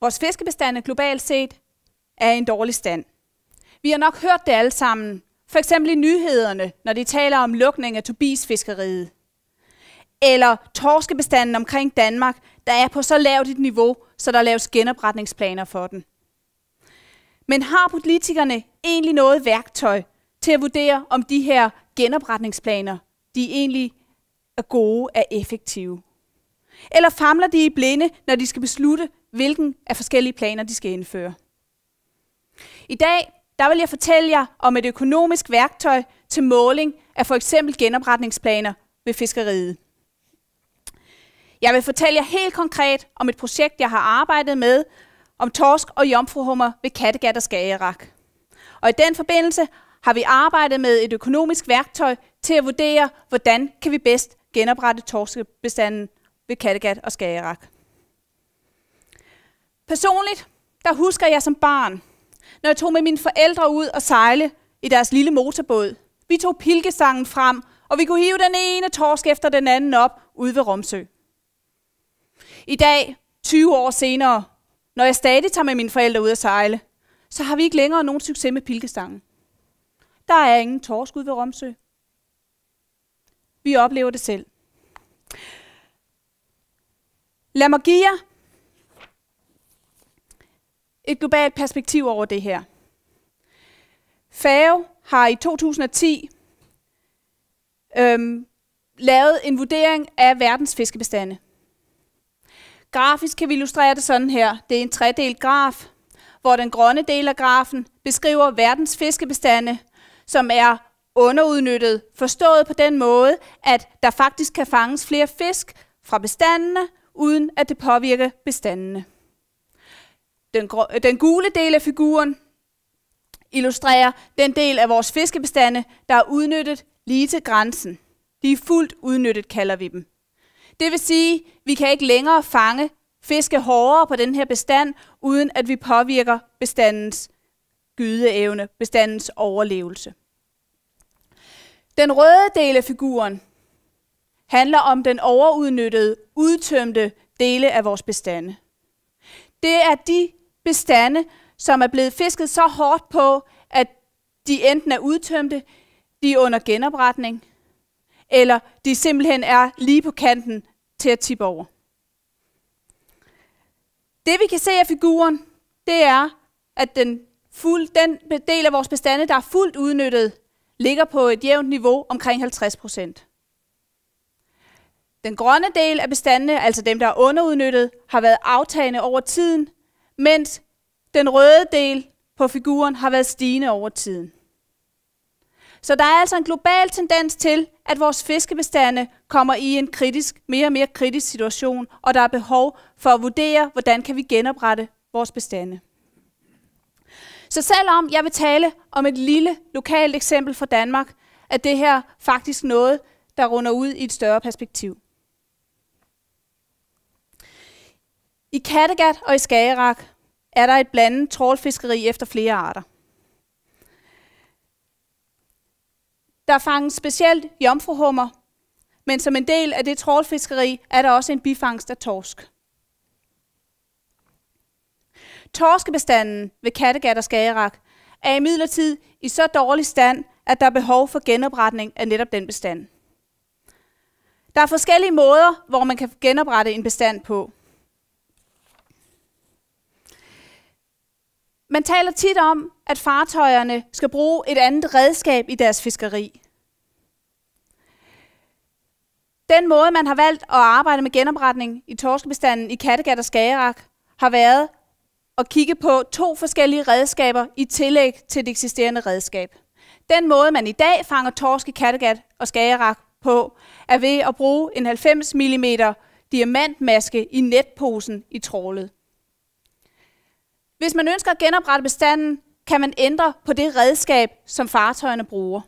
Vores fiskebestande globalt set er i en dårlig stand. Vi har nok hørt det alle sammen, for eksempel i nyhederne, når de taler om lukning af tobisfiskeriet. Eller torskebestanden omkring Danmark, der er på så lavt et niveau, så der laves genopretningsplaner for den. Men har politikerne egentlig noget værktøj til at vurdere, om de her genopretningsplaner, de egentlig er gode og effektive? Eller famler de i blinde, når de skal beslutte, hvilken af forskellige planer de skal indføre. I dag der vil jeg fortælle jer om et økonomisk værktøj til måling af for eksempel genopretningsplaner ved fiskeriet. Jeg vil fortælle jer helt konkret om et projekt, jeg har arbejdet med, om torsk og jomfruhummer ved Kattegat og Skagerrak. Og i den forbindelse har vi arbejdet med et økonomisk værktøj til at vurdere, hvordan kan vi bedst genoprette torskebestanden ved Kattegat og Skagerrak. Personligt, der husker jeg som barn, når jeg tog med mine forældre ud og sejle i deres lille motorbåd. Vi tog pilkesangen frem, og vi kunne hive den ene torsk efter den anden op ude ved Romsø. I dag, 20 år senere, når jeg stadig tager med mine forældre ud at sejle, så har vi ikke længere nogen succes med pilkestangen. Der er ingen torsk ude ved Romsø. Vi oplever det selv. Lad mig give jer et globalt perspektiv over det her. FAO har i 2010 øhm, lavet en vurdering af verdens fiskebestande. Grafisk kan vi illustrere det sådan her. Det er en tredelt graf, hvor den grønne del af grafen beskriver verdens fiskebestande, som er underudnyttet, forstået på den måde, at der faktisk kan fanges flere fisk fra bestandene, uden at det påvirker bestandene. Den, grå, øh, den gule del af figuren illustrerer den del af vores fiskebestande, der er udnyttet lige til grænsen. De er fuldt udnyttet, kalder vi dem. Det vil sige, at vi kan ikke længere fange fiske hårdere på den her bestand, uden at vi påvirker bestandens gydeevne, bestandens overlevelse. Den røde del af figuren handler om den overudnyttede, udtømte dele af vores bestande. Det er de bestande, som er blevet fisket så hårdt på, at de enten er udtømte, de er under genopretning, eller de simpelthen er lige på kanten til at tippe over. Det vi kan se af figuren, det er, at den, fuld, den del af vores bestande, der er fuldt udnyttet, ligger på et jævnt niveau omkring 50 procent. Den grønne del af bestandene, altså dem, der er underudnyttet, har været aftagende over tiden, mens den røde del på figuren har været stigende over tiden. Så der er altså en global tendens til, at vores fiskebestande kommer i en kritisk, mere og mere kritisk situation, og der er behov for at vurdere, hvordan kan vi genoprette vores bestande. Så selvom jeg vil tale om et lille lokalt eksempel fra Danmark, er det her faktisk noget, der runder ud i et større perspektiv. I Kattegat og i Skagerak er der et blandet trålfiskeri efter flere arter. Der fanges specielt jomfruhummer, men som en del af det trålfiskeri er der også en bifangst af torsk. Torskebestanden ved Kattegat og Skagerak er midlertid i så dårlig stand, at der er behov for genopretning af netop den bestand. Der er forskellige måder, hvor man kan genoprette en bestand på – Man taler tit om, at fartøjerne skal bruge et andet redskab i deres fiskeri. Den måde, man har valgt at arbejde med genopretning i torskebestanden i Kattegat og Skagerak, har været at kigge på to forskellige redskaber i tillæg til det eksisterende redskab. Den måde, man i dag fanger torske, i Kattegat og Skagerak på, er ved at bruge en 90 mm diamantmaske i netposen i trålet. Hvis man ønsker at genoprette bestanden, kan man ændre på det redskab, som fartøjerne bruger.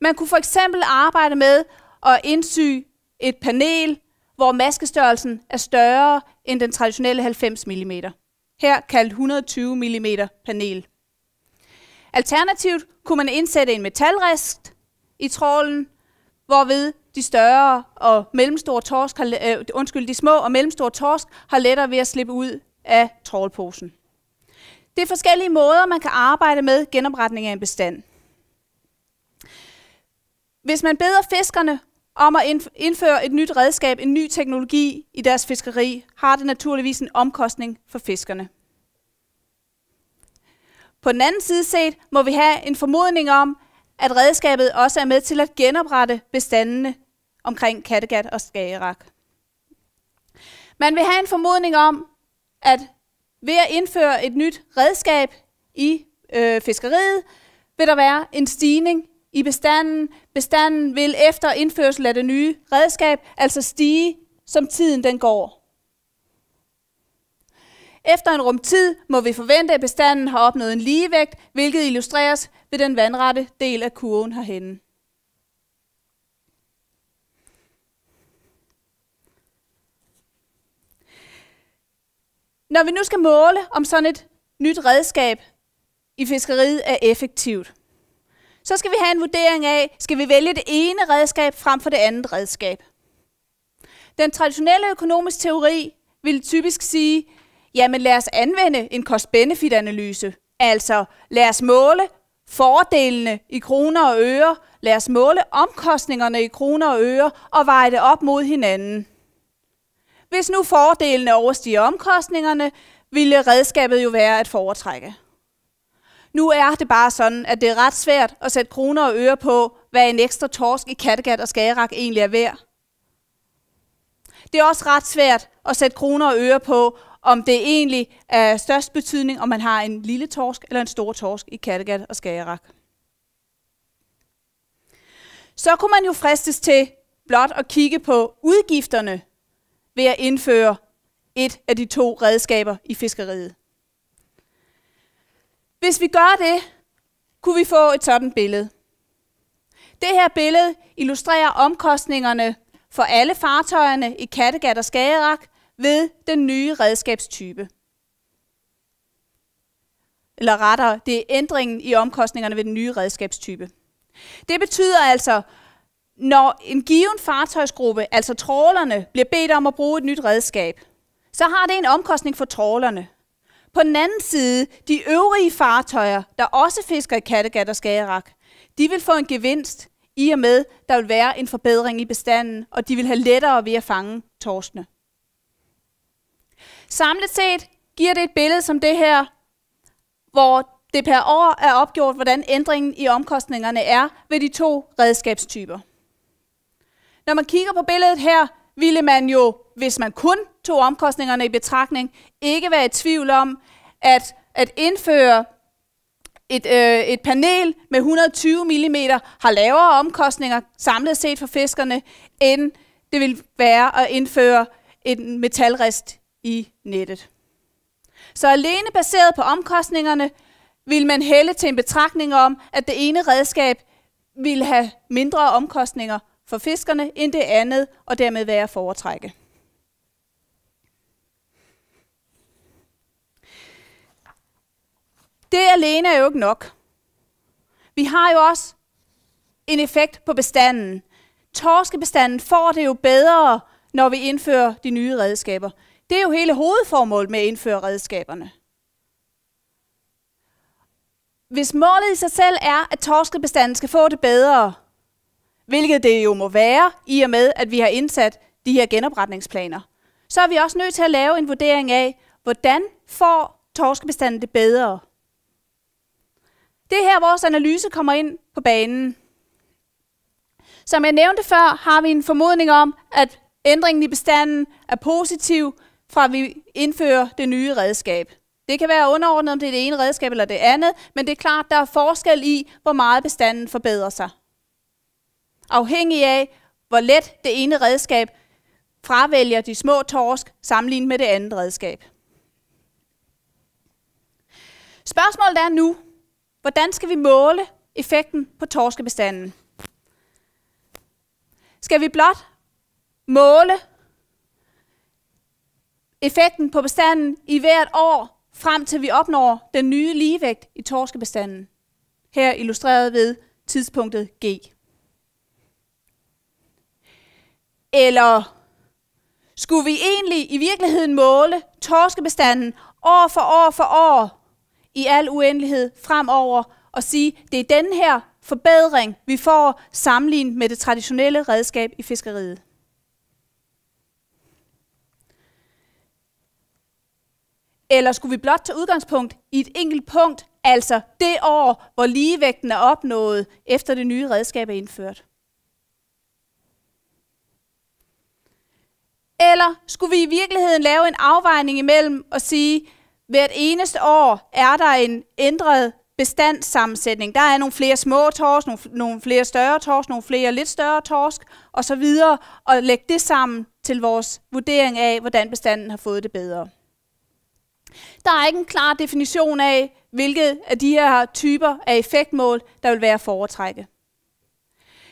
Man kunne for eksempel arbejde med at indsy et panel, hvor maskestørrelsen er større end den traditionelle 90 mm. Her kaldt 120 mm panel. Alternativt kunne man indsætte en metalrest i trålen, hvorved de større og mellemstore torsk har, øh, undskyld, de små og mellemstore torsk har lettere ved at slippe ud af trålposen. Det er forskellige måder, man kan arbejde med genopretning af en bestand. Hvis man beder fiskerne om at indføre et nyt redskab, en ny teknologi i deres fiskeri, har det naturligvis en omkostning for fiskerne. På den anden side set må vi have en formodning om, at redskabet også er med til at genoprette bestandene omkring Kattegat og Skagerrak. Man vil have en formodning om, at ved at indføre et nyt redskab i øh, fiskeriet, vil der være en stigning i bestanden. Bestanden vil efter indførsel af det nye redskab altså stige, som tiden den går. Efter en rum tid må vi forvente, at bestanden har opnået en ligevægt, hvilket illustreres ved den vandrette del af kurven herhenne. Når vi nu skal måle, om sådan et nyt redskab i fiskeriet er effektivt, så skal vi have en vurdering af, skal vi vælge det ene redskab frem for det andet redskab. Den traditionelle økonomisk teori vil typisk sige, jamen lad os anvende en cost-benefit-analyse. Altså lad os måle fordelene i kroner og øre, lad os måle omkostningerne i kroner og øre og veje det op mod hinanden. Hvis nu fordelene overstiger omkostningerne, ville redskabet jo være at foretrække. Nu er det bare sådan, at det er ret svært at sætte kroner og øre på, hvad en ekstra torsk i Kattegat og Skagerrak egentlig er værd. Det er også ret svært at sætte kroner og øre på, om det egentlig er størst betydning, om man har en lille torsk eller en stor torsk i Kattegat og Skagerrak. Så kunne man jo fristes til blot at kigge på udgifterne ved at indføre et af de to redskaber i fiskeriet. Hvis vi gør det, kunne vi få et sådan billede. Det her billede illustrerer omkostningerne for alle fartøjerne i Kattegat og Skagerrak ved den nye redskabstype. Eller rettere, det er ændringen i omkostningerne ved den nye redskabstype. Det betyder altså når en given fartøjsgruppe, altså trålerne, bliver bedt om at bruge et nyt redskab, så har det en omkostning for trålerne. På den anden side, de øvrige fartøjer, der også fisker i Kattegat og Skagerak, de vil få en gevinst i og med, der vil være en forbedring i bestanden, og de vil have lettere ved at fange torskene. Samlet set giver det et billede som det her, hvor det per år er opgjort, hvordan ændringen i omkostningerne er ved de to redskabstyper. Når man kigger på billedet her, ville man jo, hvis man kun tog omkostningerne i betragtning, ikke være i tvivl om, at at indføre et, øh, et panel med 120 mm har lavere omkostninger samlet set for fiskerne, end det vil være at indføre en metalrest i nettet. Så alene baseret på omkostningerne vil man hælde til en betragtning om, at det ene redskab vil have mindre omkostninger for fiskerne end det andet, og dermed være at foretrække. Det alene er jo ikke nok. Vi har jo også en effekt på bestanden. Torskebestanden får det jo bedre, når vi indfører de nye redskaber. Det er jo hele hovedformålet med at indføre redskaberne. Hvis målet i sig selv er, at torskebestanden skal få det bedre, hvilket det jo må være, i og med, at vi har indsat de her genopretningsplaner, så er vi også nødt til at lave en vurdering af, hvordan får torskebestanden det bedre? Det er her, vores analyse kommer ind på banen. Som jeg nævnte før, har vi en formodning om, at ændringen i bestanden er positiv, fra vi indfører det nye redskab. Det kan være underordnet, om det er det ene redskab eller det andet, men det er klart, der er forskel i, hvor meget bestanden forbedrer sig afhængig af, hvor let det ene redskab fravælger de små torsk sammenlignet med det andet redskab. Spørgsmålet er nu, hvordan skal vi måle effekten på torskebestanden? Skal vi blot måle effekten på bestanden i hvert år, frem til vi opnår den nye ligevægt i torskebestanden? Her illustreret ved tidspunktet G. Eller skulle vi egentlig i virkeligheden måle torskebestanden år for år for år i al uendelighed fremover og sige, det er den her forbedring, vi får sammenlignet med det traditionelle redskab i fiskeriet. Eller skulle vi blot tage udgangspunkt i et enkelt punkt, altså det år, hvor ligevægten er opnået, efter det nye redskab er indført? Eller skulle vi i virkeligheden lave en afvejning imellem og sige, hvert eneste år er der en ændret bestandssammensætning. Der er nogle flere små torsk, nogle, nogle flere større torsk, nogle flere lidt større torsk og så videre, og lægge det sammen til vores vurdering af, hvordan bestanden har fået det bedre. Der er ikke en klar definition af, hvilket af de her typer af effektmål, der vil være at foretrække.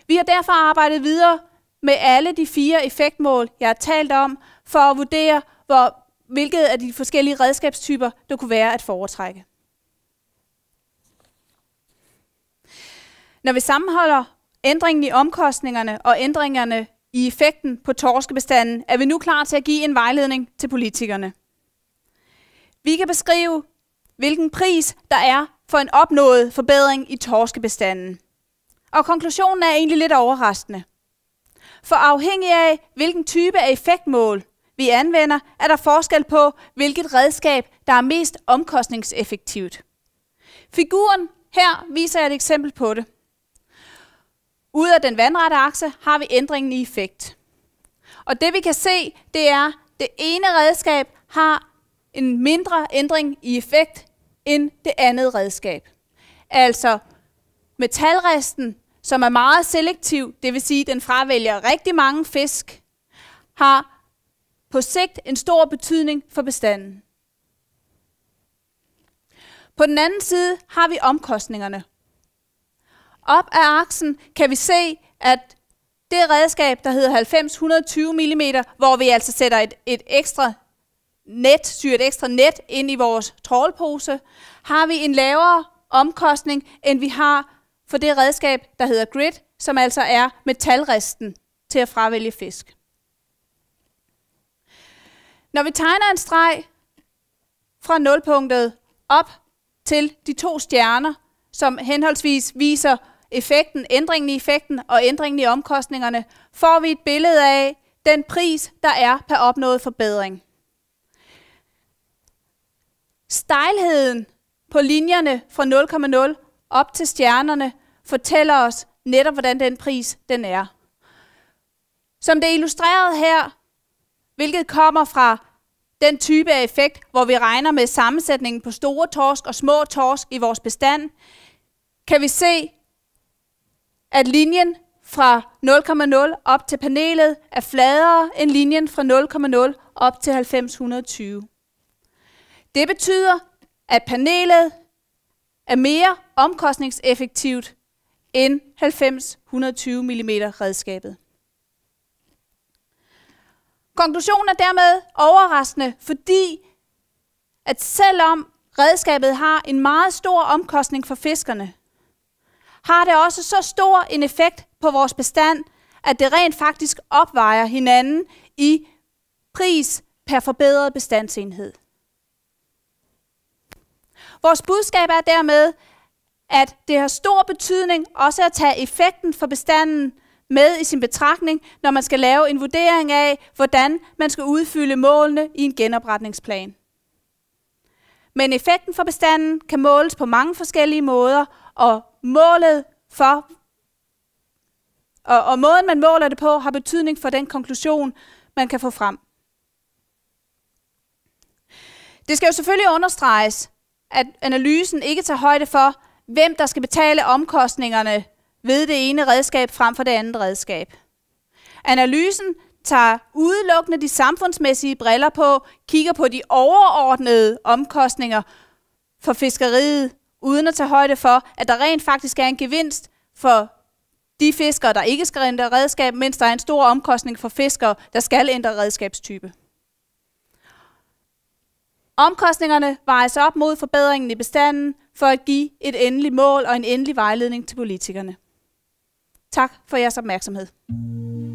Vi har derfor arbejdet videre med alle de fire effektmål, jeg har talt om, for at vurdere, hvor, hvilket af de forskellige redskabstyper, der kunne være at foretrække. Når vi sammenholder ændringen i omkostningerne og ændringerne i effekten på torskebestanden, er vi nu klar til at give en vejledning til politikerne. Vi kan beskrive, hvilken pris der er for en opnået forbedring i torskebestanden. Og konklusionen er egentlig lidt overraskende for afhængig af, hvilken type af effektmål vi anvender, er der forskel på, hvilket redskab, der er mest omkostningseffektivt. Figuren her viser jeg et eksempel på det. Ud af den vandrette akse har vi ændringen i effekt. Og det vi kan se, det er, at det ene redskab har en mindre ændring i effekt end det andet redskab. Altså metalresten som er meget selektiv, det vil sige, at den fravælger rigtig mange fisk, har på sigt en stor betydning for bestanden. På den anden side har vi omkostningerne. Op ad aksen kan vi se, at det redskab, der hedder 90-120 mm, hvor vi altså sætter et, et ekstra net, syr et ekstra net ind i vores trålpose, har vi en lavere omkostning, end vi har for det redskab, der hedder grid, som altså er metalristen til at fravælge fisk. Når vi tegner en streg fra nulpunktet op til de to stjerner, som henholdsvis viser effekten, ændringen i effekten og ændringen i omkostningerne, får vi et billede af den pris, der er per opnået forbedring. Stejlheden på linjerne fra 0,0 op til stjernerne fortæller os netop, hvordan den pris den er. Som det er illustreret her, hvilket kommer fra den type af effekt, hvor vi regner med sammensætningen på store torsk og små torsk i vores bestand, kan vi se, at linjen fra 0,0 op til panelet er fladere end linjen fra 0,0 op til 9020. Det betyder, at panelet er mere omkostningseffektivt end 90-120 mm redskabet. Konklusionen er dermed overraskende, fordi at selvom redskabet har en meget stor omkostning for fiskerne, har det også så stor en effekt på vores bestand, at det rent faktisk opvejer hinanden i pris per forbedret bestandsenhed. Vores budskab er dermed, at det har stor betydning også at tage effekten for bestanden med i sin betragtning, når man skal lave en vurdering af, hvordan man skal udfylde målene i en genopretningsplan. Men effekten for bestanden kan måles på mange forskellige måder, og målet for og, og måden, man måler det på, har betydning for den konklusion, man kan få frem. Det skal jo selvfølgelig understreges, at analysen ikke tager højde for, hvem der skal betale omkostningerne ved det ene redskab frem for det andet redskab. Analysen tager udelukkende de samfundsmæssige briller på, kigger på de overordnede omkostninger for fiskeriet, uden at tage højde for, at der rent faktisk er en gevinst for de fiskere, der ikke skal ændre redskab, mens der er en stor omkostning for fiskere, der skal ændre redskabstype. Omkostningerne vejes op mod forbedringen i bestanden, for at give et endeligt mål og en endelig vejledning til politikerne. Tak for jeres opmærksomhed.